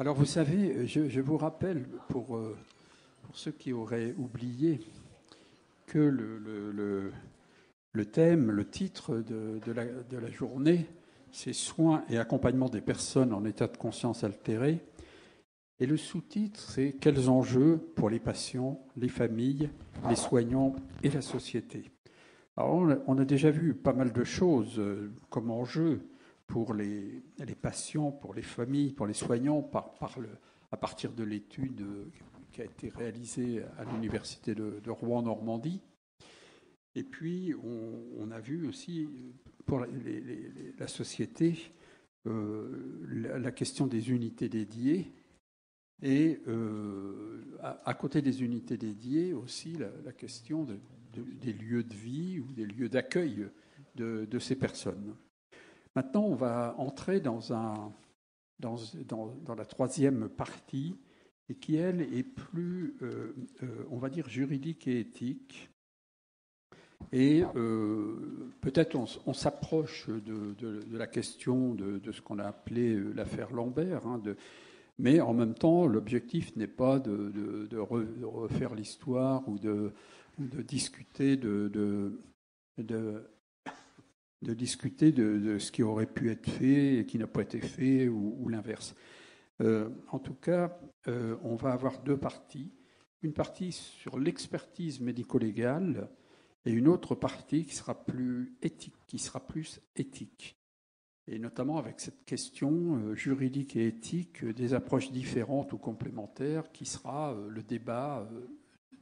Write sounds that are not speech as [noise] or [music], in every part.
Alors vous savez, je, vous rappelle, euh, pour, ceux qui auraient oublié, que le, thème, le titre de, la, de la, journée, c'est Soins et accompagnement des personnes en état de conscience altérée. Et le sous-titre, c'est Quels enjeux pour les patients, les familles, les soignants et la société Alors, on a déjà vu pas mal de choses euh, comme enjeux pour les, patients, pour les familles, pour les soignants, à partir de l'étude euh, qui a été réalisée à l'université de, Rouen-Normandie. Et puis, on, a vu aussi pour la société euh, la, question des unités dédiées. Et euh, à, côté des unités dédiées aussi la, question des lieux de vie ou des lieux d'accueil de ces personnes. Maintenant, on va entrer dans, un, dans, la troisième partie, et qui, elle, est plus, euh, euh, on va dire, juridique et éthique. Et euh, peut-être on, s'approche de, la question de, ce qu'on a appelé l'affaire Lambert, hein, mais en même temps, l'objectif n'est pas de, refaire l'histoire ou de, discuter de, de discuter de, ce qui aurait pu être fait et qui n'a pas été fait, ou, l'inverse. Euh, en tout cas, euh, on va avoir deux parties. Une partie sur l'expertise médico-légale et une autre partie qui sera plus éthique, qui sera plus éthique. Et notamment avec cette question euh, juridique et éthique, des approches différentes ou complémentaires, qui sera le débat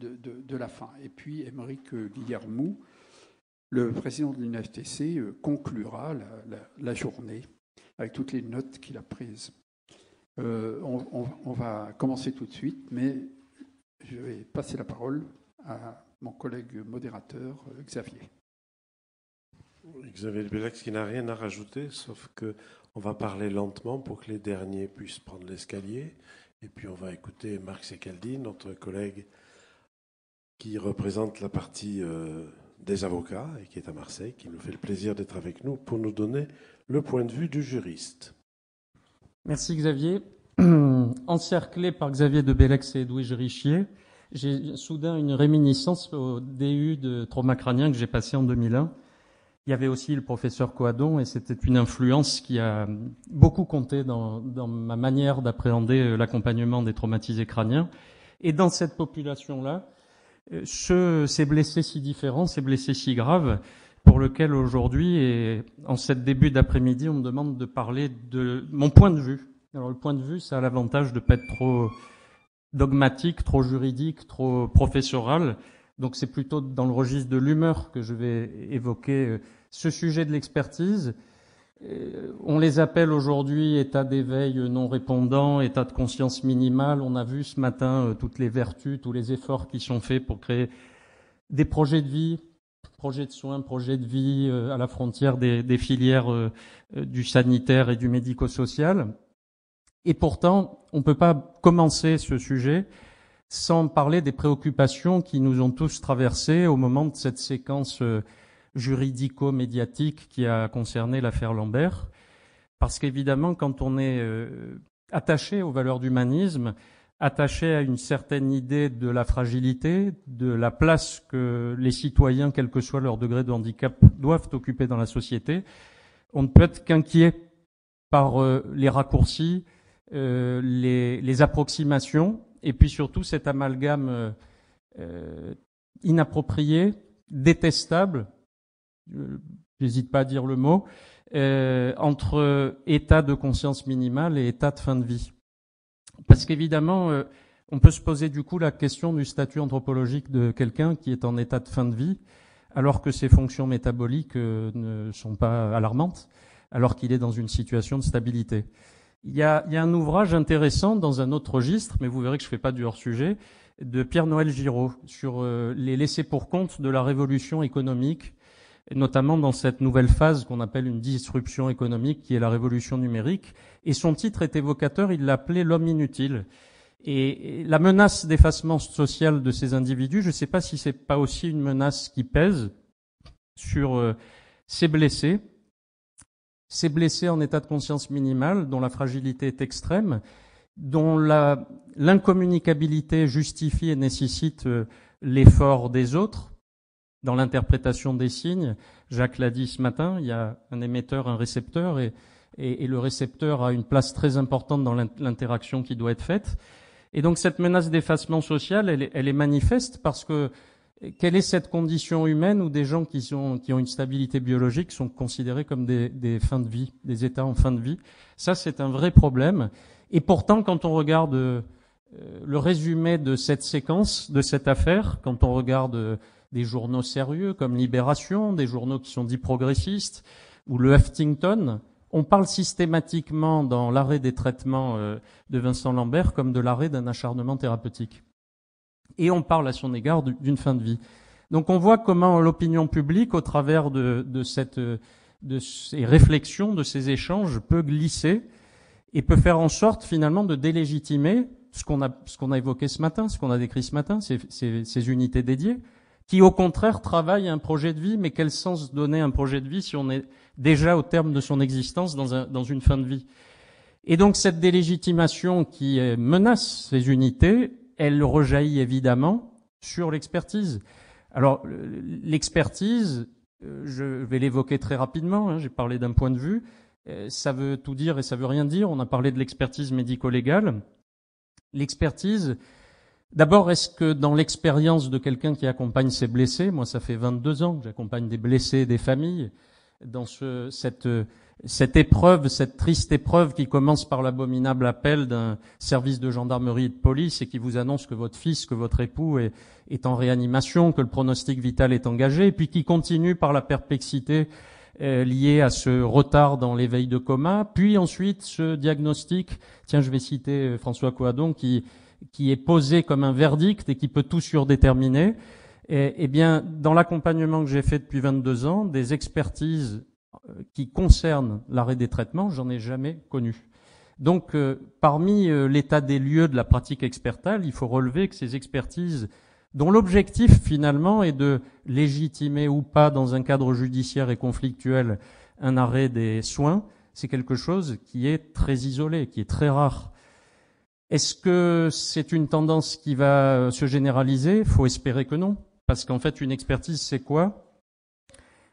de, la fin. Et puis, Émeric Guillermou le président de l'UNFTC euh, conclura la, journée avec toutes les notes qu'il a prises. Euh, on, va commencer tout de suite, mais je vais passer la parole à mon collègue modérateur euh, Xavier. Xavier Belax qui n'a rien à rajouter, sauf que on va parler lentement pour que les derniers puissent prendre l'escalier, et puis on va écouter Marc Secaldi, notre collègue qui représente la partie des avocats et qui est à Marseille, qui nous fait le plaisir d'être avec nous pour nous donner le point de vue du juriste. Merci Xavier. [clears throat] Encerclé par Xavier de Bélex et Edouard Richier, j'ai soudain une réminiscence au DU de trauma crânien que j'ai passé en 2001. Il y avait aussi le professeur Coadon et c'était une influence qui a beaucoup compté dans, dans ma manière d'appréhender l'accompagnement des traumatisés crâniens. Et dans cette population-là, ce, ces blessés si différent, ces blessé si grave pour lequel aujourd'hui et en cette début d'après-midi, on me demande de parler de mon point de vue. Alors le point de vue, ça a l'avantage de pas être trop dogmatique, trop juridique, trop professoral. Donc c'est plutôt dans le registre de l'humeur que je vais évoquer euh, ce sujet de l'expertise euh, on les appelle aujourd'hui état d'éveil non répondant, état de conscience minimale. On a vu ce matin euh, toutes les vertus, tous les efforts qui sont faits pour créer des projets de vie, projets de soins, projets de vie euh, à la frontière des, des filières du sanitaire et du médico-social. Et pourtant, on ne peut pas commencer ce sujet sans parler des préoccupations qui nous ont tous traversés au moment de cette séquence juridico-médiatique qui a concerné l'affaire Lambert. Parce qu'évidemment, quand on est euh, attaché aux valeurs d'humanisme, attaché à une certaine idée de la fragilité, de la place que les citoyens, quel que soit leur degré de handicap, doivent occuper dans la société, on ne peut être qu'inquiet par euh, les raccourcis, euh, les, les, approximations, et puis surtout cet amalgame inapproprié, détestable, euh, j'hésite pas à dire le mot, euh, entre état de conscience minimale et état de fin de vie. Parce qu'évidemment, euh, on peut se poser du coup la question du statut anthropologique de quelqu'un qui est en état de fin de vie, alors que ses fonctions métaboliques ne sont pas alarmantes, alors qu'il est dans une situation de stabilité. Il y, a, il y a un ouvrage intéressant dans un autre registre, mais vous verrez que je ne fais pas du hors-sujet, de Pierre-Noël Giraud sur les laissés pour compte de la révolution économique notamment dans cette nouvelle phase qu'on appelle une disruption économique, qui est la révolution numérique. Et son titre est évocateur, il l'appelait l'homme inutile. Et la menace d'effacement social de ces individus, je ne sais pas si c'est pas aussi une menace qui pèse sur euh, ces blessés, ces blessés en état de conscience minimale, dont la fragilité est extrême, dont l'incommunicabilité justifie et nécessite euh, l'effort des autres, dans l'interprétation des signes. Jacques l'a dit ce matin, il y a un émetteur, un récepteur, et, le récepteur a une place très importante dans l'interaction qui doit être faite. Et donc cette menace d'effacement social, elle, est manifeste parce que quelle est cette condition humaine où des gens qui, qui ont une stabilité biologique sont considérés comme des fins de vie, des états en fin de vie Ça, c'est un vrai problème. Et pourtant, quand on regarde euh, le résumé de cette séquence, de cette affaire, quand on regarde des journaux sérieux comme Libération, des journaux qui sont dits progressistes, ou le Huffington, on parle systématiquement dans l'arrêt des traitements euh, de Vincent Lambert comme de l'arrêt d'un acharnement thérapeutique. Et on parle à son égard d'une fin de vie. Donc on voit comment l'opinion publique, au travers de, cette, de ces réflexions, de ces échanges, peut glisser et peut faire en sorte finalement de délégitimer ce qu'on a, qu'on a évoqué ce matin, ce qu'on a décrit ce matin, ces unités dédiées, qui au contraire travaille un projet de vie, mais quel sens donner un projet de vie si on est déjà au terme de son existence dans, un, dans une fin de vie Et donc cette délégitimation qui menace ces unités, elle rejaillit évidemment sur l'expertise. Alors l'expertise, euh, je vais l'évoquer très rapidement, hein, j'ai parlé d'un point de vue, euh, ça veut tout dire et ça veut rien dire, on a parlé de l'expertise médico-légale. L'expertise, D'abord, est-ce que dans l'expérience de quelqu'un qui accompagne ses blessés, moi ça fait 22 ans que j'accompagne des blessés des familles, dans cette, cette épreuve, cette triste épreuve qui commence par l'abominable appel d'un service de gendarmerie et de police et qui vous annonce que votre fils, que votre époux est, en réanimation, que le pronostic vital est engagé, puis qui continue par la perplexité euh, liée à ce retard dans l'éveil de coma, puis ensuite ce diagnostic, tiens je vais citer euh, François Coadon qui qui est posé comme un verdict et qui peut tout surdéterminer. Et, eh bien, dans l'accompagnement que j'ai fait depuis 22 ans, des expertises euh, qui concernent l'arrêt des traitements, j'en ai jamais connu. Donc, euh, parmi euh, l'état des lieux de la pratique expertale, il faut relever que ces expertises, dont l'objectif finalement est de légitimer ou pas dans un cadre judiciaire et conflictuel un arrêt des soins, c'est quelque chose qui est très isolé, qui est très rare. Est-ce que c'est une tendance qui va euh, se généraliser Faut espérer que non, parce qu'en fait, une expertise, c'est quoi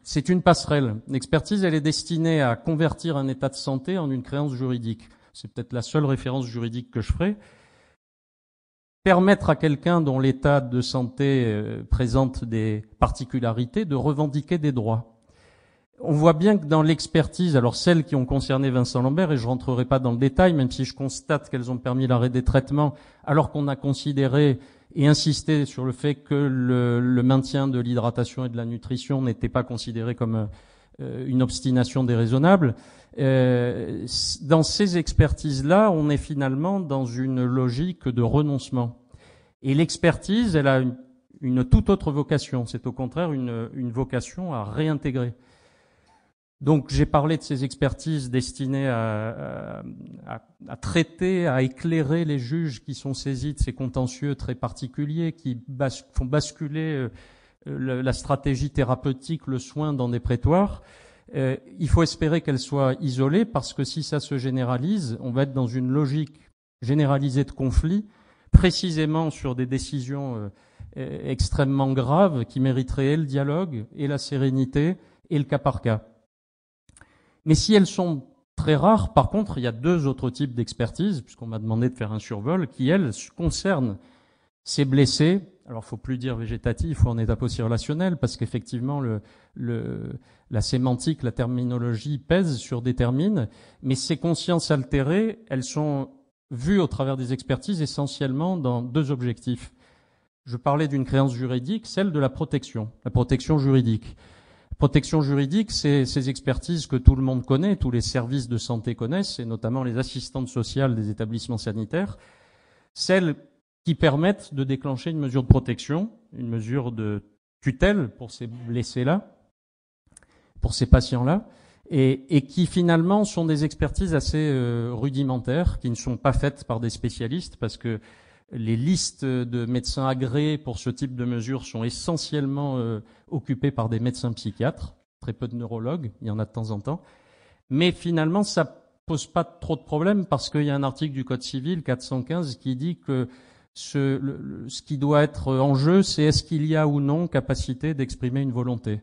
C'est une passerelle. L'expertise, elle est destinée à convertir un état de santé en une créance juridique. C'est peut-être la seule référence juridique que je ferai. Permettre à quelqu'un dont l'état de santé euh, présente des particularités de revendiquer des droits on voit bien que dans l'expertise, alors celles qui ont concerné Vincent Lambert, et je rentrerai pas dans le détail, même si je constate qu'elles ont permis l'arrêt des traitements, alors qu'on a considéré et insisté sur le fait que le, maintien de l'hydratation et de la nutrition n'était pas considéré comme euh, une obstination déraisonnable. Euh, dans ces expertises-là, on est finalement dans une logique de renoncement. Et l'expertise, elle a une, toute autre vocation. C'est au contraire une vocation à réintégrer. Donc j'ai parlé de ces expertises destinées à, traiter, à éclairer les juges qui sont saisis de ces contentieux très particuliers, qui font basculer euh, la stratégie thérapeutique, le soin dans des prétoires. Euh, il faut espérer qu'elles soient isolées, parce que si ça se généralise, on va être dans une logique généralisée de conflit, précisément sur des décisions euh, extrêmement graves qui mériteraient le dialogue et la sérénité et le cas par cas. Mais si elles sont très rares, par contre, il y a deux autres types d'expertise, puisqu'on m'a demandé de faire un survol, qui, elles, concernent ces blessés. Alors, faut plus dire végétatif, ou en état aussi relationnel, parce qu'effectivement, la sémantique, la terminologie pèse sur termines. mais ces consciences altérées, elles sont vues au travers des expertises essentiellement dans deux objectifs. Je parlais d'une créance juridique, celle de la protection, la protection juridique. Protection juridique, c'est ces expertises que tout le monde connaît, tous les services de santé connaissent, et notamment les assistantes sociales des établissements sanitaires, celles qui permettent de déclencher une mesure de protection, une mesure de tutelle pour ces blessés-là, pour ces patients-là, et, qui finalement sont des expertises assez euh, rudimentaires, qui ne sont pas faites par des spécialistes, parce que les listes de médecins agréés pour ce type de mesures sont essentiellement euh, occupées par des médecins psychiatres, très peu de neurologues, il y en a de temps en temps. Mais finalement, ça pose pas trop de problèmes parce qu'il y a un article du Code civil 415 qui dit que ce, ce qui doit être en jeu, c'est est-ce qu'il y a ou non capacité d'exprimer une volonté.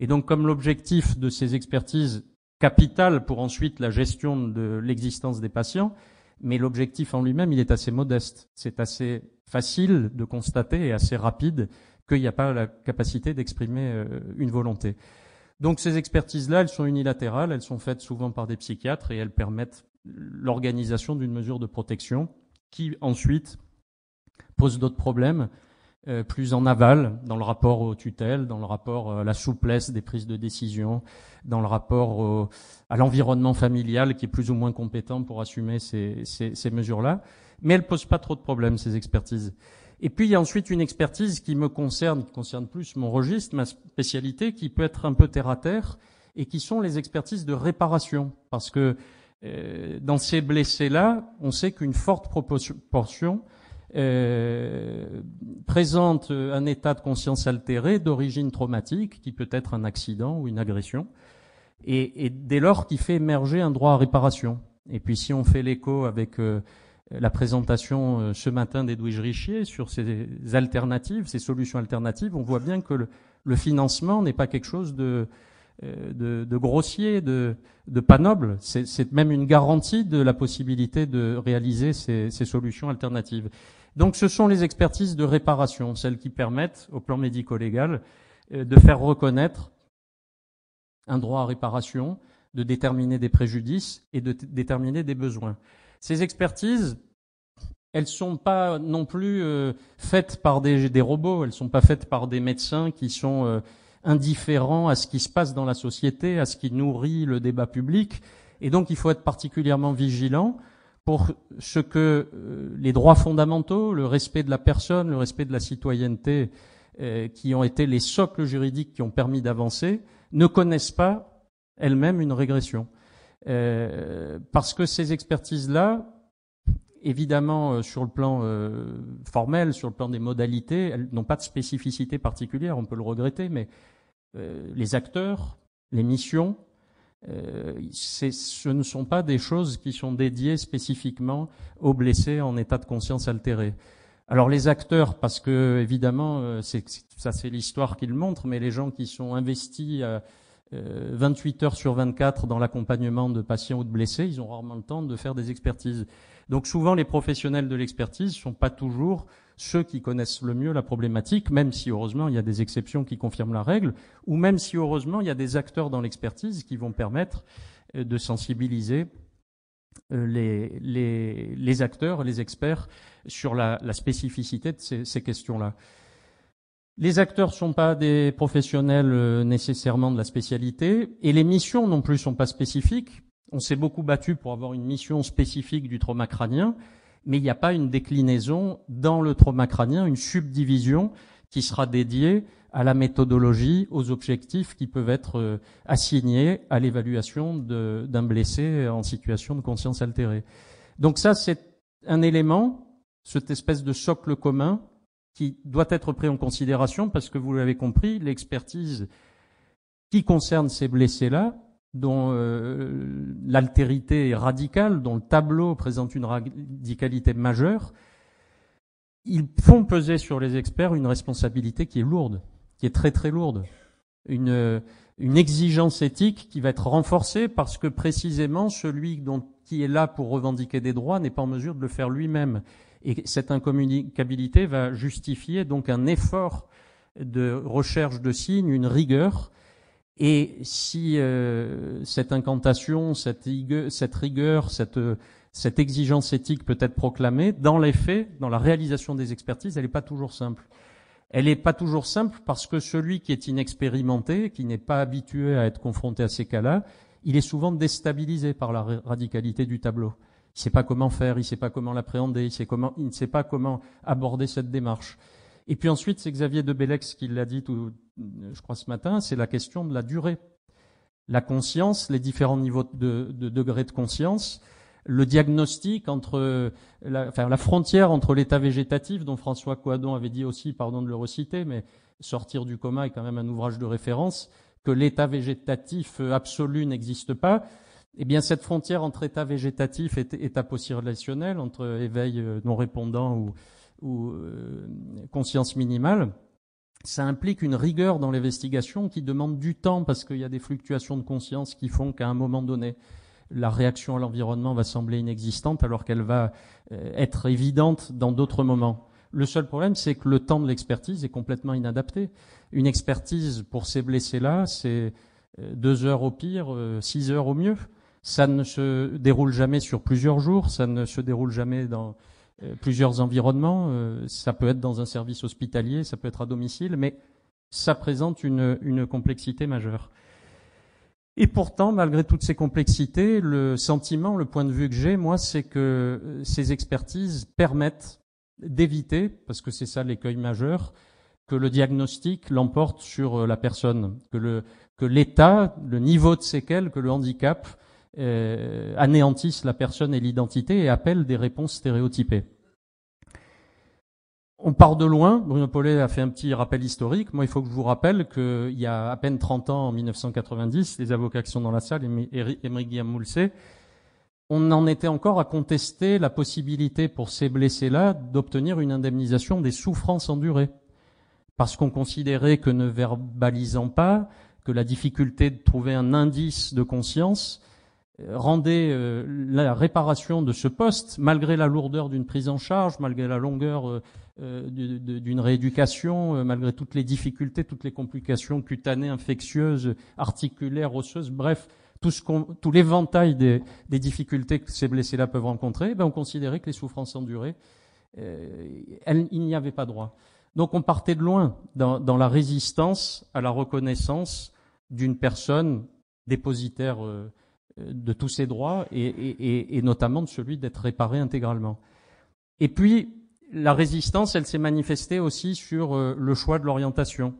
Et donc, comme l'objectif de ces expertises capitales pour ensuite la gestion de l'existence des patients, mais l'objectif en lui-même, il est assez modeste. C'est assez facile de constater et assez rapide qu'il n'y a pas la capacité d'exprimer euh, une volonté. Donc ces expertises-là, elles sont unilatérales, elles sont faites souvent par des psychiatres et elles permettent l'organisation d'une mesure de protection qui ensuite pose d'autres problèmes euh, plus en aval, dans le rapport aux tutelles, dans le rapport euh, à la souplesse des prises de décision, dans le rapport à l'environnement familial qui est plus ou moins compétent pour assumer ces, mesures-là. Mais elles posent pas trop de problèmes, ces expertises. Et puis il y a ensuite une expertise qui me concerne, qui concerne plus mon registre, ma spécialité, qui peut être un peu terre à terre, et qui sont les expertises de réparation. Parce que euh, dans ces blessés-là, on sait qu'une forte proportion euh, présente un état de conscience altéré d'origine traumatique, qui peut être un accident ou une agression, et, dès lors qui fait émerger un droit à réparation. Et puis si on fait l'écho avec euh, la présentation euh, ce matin d'Edwige Richier sur ces alternatives, ces solutions alternatives, on voit bien que le, financement n'est pas quelque chose de, grossier, de, de pas noble. C'est même une garantie de la possibilité de réaliser ces solutions alternatives. Donc ce sont les expertises de réparation, celles qui permettent au plan médico-légal euh, de faire reconnaître un droit à réparation, de déterminer des préjudices et de déterminer des besoins. Ces expertises, elles sont pas non plus euh, faites par des, robots, elles ne sont pas faites par des médecins qui sont euh, indifférents à ce qui se passe dans la société, à ce qui nourrit le débat public. Et donc il faut être particulièrement vigilant pour ce que euh, les droits fondamentaux, le respect de la personne, le respect de la citoyenneté, euh, qui ont été les socles juridiques qui ont permis d'avancer, ne connaissent pas elles-mêmes une régression. Euh, parce que ces expertises-là, évidemment, sur le plan formel, sur le plan des modalités, elles n'ont pas de spécificité particulière, on peut le regretter, mais les acteurs, les missions, euh, ce ne sont pas des choses qui sont dédiées spécifiquement aux blessés en état de conscience altéré. Alors les acteurs, parce que évidemment, euh, ça c'est l'histoire qu'ils montrent, mais les gens qui sont investis euh, 28 euh, heures sur 24 dans l'accompagnement de patients ou de blessés, ils ont rarement le temps de faire des expertises. Donc souvent, les professionnels de l'expertise ne sont pas toujours ceux qui connaissent le mieux la problématique, même si heureusement il y a des exceptions qui confirment la règle, ou même si heureusement il y a des acteurs dans l'expertise qui vont permettre euh, de sensibiliser euh, les, les, les acteurs, les experts sur la, spécificité de ces, questions-là. Les acteurs ne sont pas des professionnels euh, nécessairement de la spécialité et les missions non plus sont pas spécifiques. On s'est beaucoup battu pour avoir une mission spécifique du trauma crânien mais il n'y a pas une déclinaison dans le trauma crânien, une subdivision qui sera dédiée à la méthodologie, aux objectifs qui peuvent être euh, assignés à l'évaluation d'un blessé en situation de conscience altérée. Donc ça, c'est un élément, cette espèce de socle commun qui doit être pris en considération parce que vous l'avez compris, l'expertise qui concerne ces blessés-là dont euh, l'altérité est radicale, dont le tableau présente une radicalité majeure, ils font peser sur les experts une responsabilité qui est lourde, qui est très très lourde. Une, exigence éthique qui va être renforcée parce que précisément celui qui est là pour revendiquer des droits n'est pas en mesure de le faire lui-même. Et cette incommunicabilité va justifier donc un effort de recherche de signes, une rigueur et si euh, cette incantation, cette rigueur, cette, euh, cette, exigence éthique peut être proclamée, dans les faits, dans la réalisation des expertises, elle n'est pas toujours simple. Elle n'est pas toujours simple parce que celui qui est inexpérimenté, qui n'est pas habitué à être confronté à ces cas-là, il est souvent déstabilisé par la radicalité du tableau. Il ne sait pas comment faire, il ne sait pas comment l'appréhender, il ne sait pas comment aborder cette démarche. Et puis ensuite, c'est Xavier de Bélex qui l'a dit, tout, euh, je crois, ce matin, c'est la question de la durée. La conscience, les différents niveaux de, de degrés de conscience, le diagnostic entre euh, la, enfin, la frontière entre l'état végétatif, dont François Coadon avait dit aussi, pardon de le reciter, mais sortir du coma est quand même un ouvrage de référence, que l'état végétatif euh, absolu n'existe pas. Eh bien, cette frontière entre état végétatif et état post-relationnel, entre éveil non répondant ou ou euh, conscience minimale, ça implique une rigueur dans l'investigation qui demande du temps parce qu'il y a des fluctuations de conscience qui font qu'à un moment donné, la réaction à l'environnement va sembler inexistante alors qu'elle va euh, être évidente dans d'autres moments. Le seul problème, c'est que le temps de l'expertise est complètement inadapté. Une expertise pour ces blessés-là, c'est euh, deux heures au pire, six heures au mieux. Ça ne se déroule jamais sur plusieurs jours, ça ne se déroule jamais dans euh, plusieurs environnements. Euh, ça peut être dans un service hospitalier, ça peut être à domicile, mais ça présente une, complexité majeure. Et pourtant, malgré toutes ces complexités, le sentiment, le point de vue que j'ai, moi, c'est que euh, ces expertises permettent d'éviter, parce que c'est ça l'écueil majeur, que le diagnostic l'emporte sur la personne, que le que l'état, le niveau de séquelles, que le handicap euh, anéantissent la personne et l'identité et appellent des réponses stéréotypées. On part de loin. Bruno Paulet a fait un petit rappel historique. Moi, il faut que je vous rappelle qu'il y a à peine 30 ans, en 1990, les avocats qui sont dans la salle, Émeric Guillaume Moulset on en était encore à contester la possibilité pour ces blessés-là d'obtenir une indemnisation des souffrances endurées. Parce qu'on considérait que ne verbalisant pas, que la difficulté de trouver un indice de conscience euh, rendait euh, la réparation de ce poste, malgré la lourdeur d'une prise en charge, malgré la longueur euh, d'une rééducation, malgré toutes les difficultés, toutes les complications cutanées, infectieuses, articulaires, osseuses, bref, tout, tout l'éventail des, difficultés que ces blessés-là peuvent rencontrer, eh ben, on considérait que les souffrances endurées, elles, il n'y avait pas droit. Donc on partait de loin dans, dans la résistance à la reconnaissance d'une personne dépositaire de tous ces droits et, notamment de celui d'être réparé intégralement. Et puis, la résistance, elle s'est manifestée aussi sur euh, le choix de l'orientation.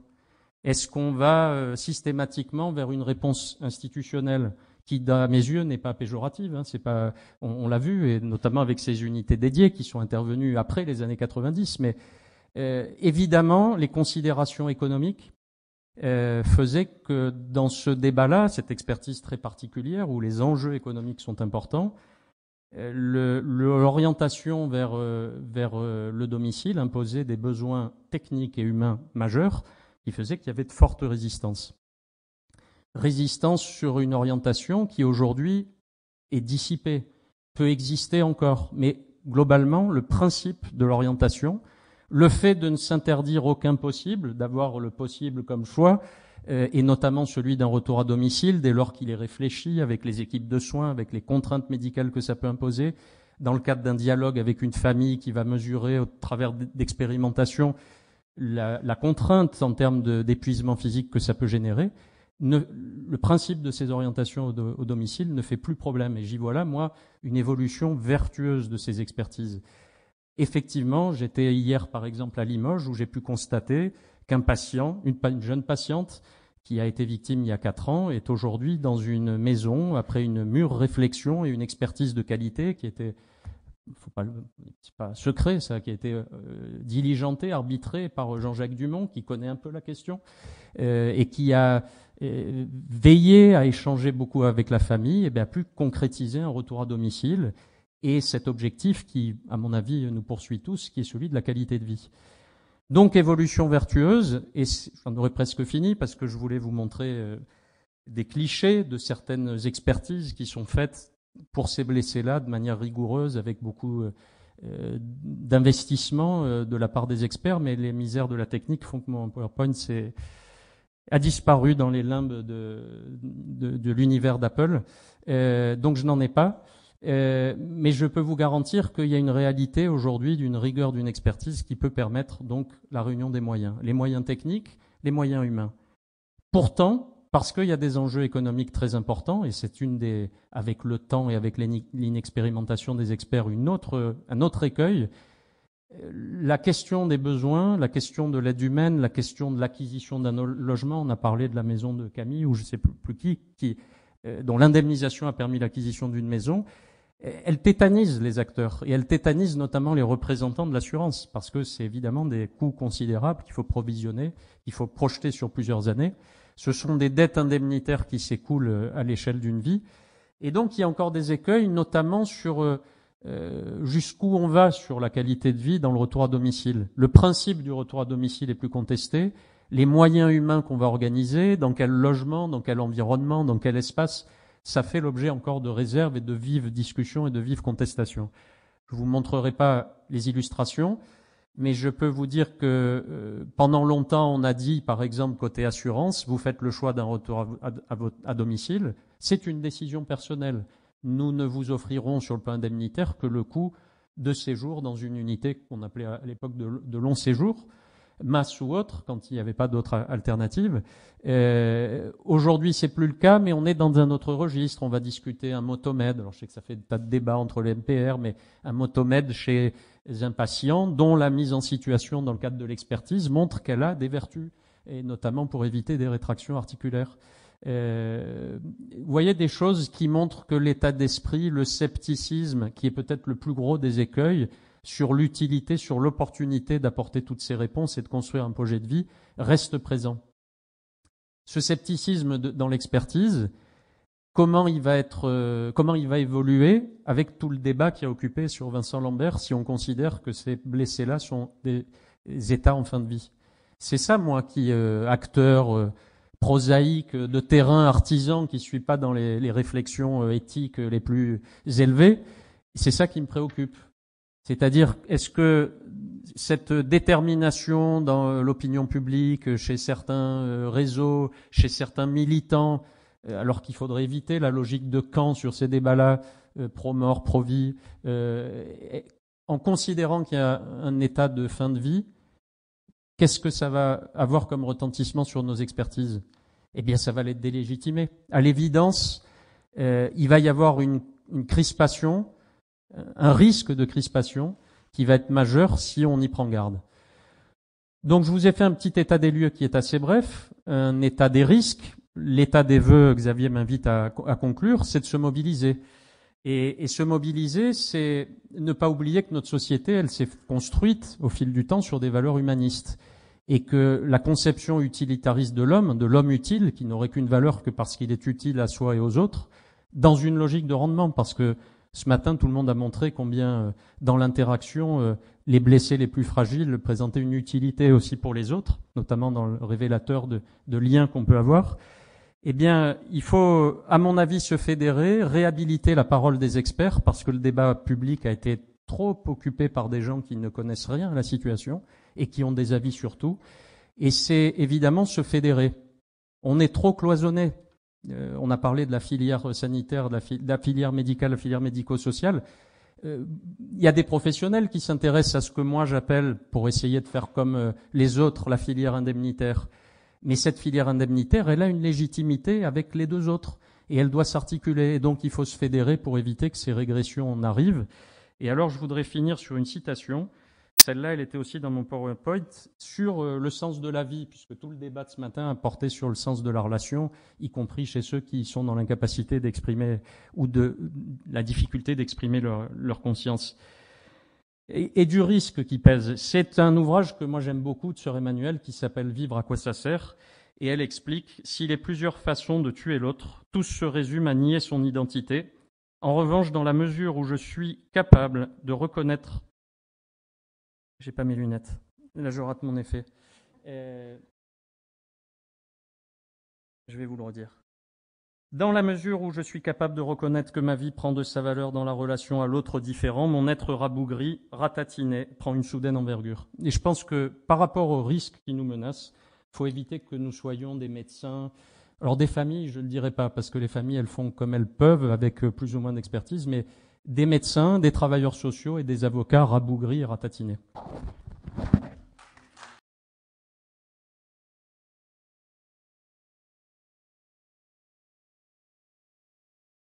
Est-ce qu'on va euh, systématiquement vers une réponse institutionnelle qui, à mes yeux, n'est pas péjorative. Hein, c'est pas, on, l'a vu, et notamment avec ces unités dédiées qui sont intervenues après les années 90. Mais euh, évidemment, les considérations économiques, euh, faisait que dans ce débat-là, cette expertise très particulière où les enjeux économiques sont importants, euh, l'orientation vers, euh, vers le domicile imposait des besoins techniques et humains majeurs qui faisaient qu'il y avait de fortes résistances. Résistance sur une orientation qui aujourd'hui est dissipée, peut exister encore, mais globalement, le principe de l'orientation, le fait de ne s'interdire aucun possible, d'avoir le possible comme choix, euh, et notamment celui d'un retour à domicile dès lors qu'il est réfléchi avec les équipes de soins, avec les contraintes médicales que ça peut imposer, dans le cadre d'un dialogue avec une famille qui va mesurer au travers d'expérimentations la, contrainte en termes d'épuisement physique que ça peut générer. le principe de ces orientations au domicile ne fait plus problème et j'y vois là, moi, une évolution vertueuse de ces expertises effectivement, j'étais hier par exemple à Limoges où j'ai pu constater qu'un patient, une, jeune patiente qui a été victime il y a quatre ans, est aujourd'hui dans une maison après une mûre réflexion et une expertise de qualité qui était faut pas, pas secret ça, qui a été euh, diligenté, arbitré par Jean-Jacques Dumont, qui connaît un peu la question, euh, et qui a euh, veillé à échanger beaucoup avec la famille, et bien a pu concrétiser un retour à domicile et cet objectif qui, à mon avis, nous poursuit tous, qui est celui de la qualité de vie. Donc évolution vertueuse, et j'en aurais presque fini parce que je voulais vous montrer euh, des clichés de certaines expertises qui sont faites pour ces blessés-là de manière rigoureuse, avec beaucoup euh, euh, d'investissement de la part des experts, mais les misères de la technique font que mon PowerPoint a disparu dans les limbes de, de l'univers d'Apple. donc je n'en ai pas. Euh, mais je peux vous garantir qu'il y a une réalité aujourd'hui d'une rigueur, d'une expertise qui peut permettre donc la réunion des moyens, les moyens techniques, les moyens humains. Pourtant, parce qu'il y a des enjeux économiques très importants, et c'est une des, avec le temps et avec l'inexpérimentation des experts, une autre, un autre écueil, euh, la question des besoins, la question de l'aide humaine, la question de l'acquisition d'un logement, on a parlé de la maison de Camille ou je ne sais plus, qui, euh, dont l'indemnisation a permis l'acquisition d'une maison, elle tétanise les acteurs et elle tétanise notamment les représentants de l'assurance parce que c'est évidemment des coûts considérables qu'il faut provisionner, qu'il faut projeter sur plusieurs années. Ce sont des dettes indemnitaires qui s'écoulent euh, à l'échelle d'une vie. Et donc il y a encore des écueils, notamment sur euh, euh, jusqu'où on va sur la qualité de vie dans le retour à domicile. Le principe du retour à domicile est plus contesté. Les moyens humains qu'on va organiser, dans quel logement, dans quel environnement, dans quel espace, ça fait l'objet encore de réserves et de vives discussions et de vives contestations. Je vous montrerai pas les illustrations, mais je peux vous dire que euh, pendant longtemps, on a dit, par exemple, côté assurance, vous faites le choix d'un retour à, domicile. C'est une décision personnelle. Nous ne vous offrirons sur le plan indemnitaire que le coût de séjour dans une unité qu'on appelait à l'époque de long séjour masse ou autre, quand il n'y avait pas d'autre alternative. Euh, Aujourd'hui, c'est plus le cas, mais on est dans un autre registre. On va discuter un motomède. Alors, je sais que ça fait des tas de débats entre les MPR, mais un motomède chez un patient dont la mise en situation dans le cadre de l'expertise montre qu'elle a des vertus, et notamment pour éviter des rétractions articulaires. Euh, vous voyez des choses qui montrent que l'état d'esprit, le scepticisme, qui est peut-être le plus gros des écueils, sur l'utilité, sur l'opportunité d'apporter toutes ces réponses et de construire un projet de vie reste présent. Ce scepticisme dans l'expertise, euh, comment il va évoluer avec tout le débat qui a occupé sur Vincent Lambert si on considère que ces blessés-là sont des, états en fin de vie. C'est ça, moi, qui euh, acteur euh, prosaïque de terrain, artisan, qui suis pas dans les réflexions éthiques les plus élevées, c'est ça qui me préoccupe. C'est-à-dire, est-ce que cette détermination dans euh, l'opinion publique, euh, chez certains euh, réseaux, chez certains militants, alors qu'il faudrait éviter la logique de camp sur ces débats-là, pro-mort, pro-vie, en considérant qu'il y a un état de fin de vie, qu'est-ce que ça va avoir comme retentissement sur nos expertises Eh bien, ça va les délégitimer. À l'évidence, il va y avoir une crispation euh, un risque de crispation qui va être majeur si on y prend garde. Donc je vous ai fait un petit état des lieux qui est assez bref, un état des risques. L'état des vœux, Xavier m'invite à, conclure, c'est de se mobiliser. et se mobiliser, c'est ne pas oublier que notre société, elle s'est construite au fil du temps sur des valeurs humanistes. Et que la conception utilitariste de l'homme, de l'homme utile, qui n'aurait qu'une valeur que parce qu'il est utile à soi et aux autres, dans une logique de rendement, parce que ce matin, tout le monde a montré combien, euh, dans l'interaction, euh, les blessés les plus fragiles présentaient une utilité aussi pour les autres, notamment dans le révélateur de, liens qu'on peut avoir. Eh bien, il faut, à mon avis, se fédérer, réhabiliter la parole des experts, parce que le débat public a été trop occupé par des gens qui ne connaissent rien à la situation et qui ont des avis sur tout. Et c'est évidemment se fédérer. On est trop cloisonné. Euh, on a parlé de la filière sanitaire, de la, filière médicale, de la filière médico-sociale. Euh, il y a des professionnels qui s'intéressent à ce que moi j'appelle, pour essayer de faire comme euh, les autres, la filière indemnitaire. Mais cette filière indemnitaire, elle a une légitimité avec les deux autres. Et elle doit s'articuler. donc il faut se fédérer pour éviter que ces régressions en arrivent. Et alors je voudrais finir sur une citation celle-là, elle était aussi dans mon PowerPoint, sur euh, le sens de la vie, puisque tout le débat de ce matin a porté sur le sens de la relation, y compris chez ceux qui sont dans l'incapacité d'exprimer ou de la difficulté d'exprimer leur, conscience. Et, du risque qui pèse. C'est un ouvrage que moi j'aime beaucoup de Sœur Emmanuel qui s'appelle Vivre à quoi ça sert. Et elle explique, s'il est plusieurs façons de tuer l'autre, tous se résument à nier son identité. En revanche, dans la mesure où je suis capable de reconnaître j'ai pas mes lunettes. Là, je rate mon effet. Je vais vous le redire. Dans la mesure où je suis capable de reconnaître que ma vie prend de sa valeur dans la relation à l'autre différent, mon être rabougri, ratatiné, prend une soudaine envergure. Et je pense que par rapport aux risques qui nous menacent, faut éviter que nous soyons des médecins. Alors des familles, je ne le dirais pas, parce que les familles, elles font comme elles peuvent, avec euh, plus ou moins d'expertise, mais des médecins, des travailleurs sociaux et des avocats rabougris et ratatinés.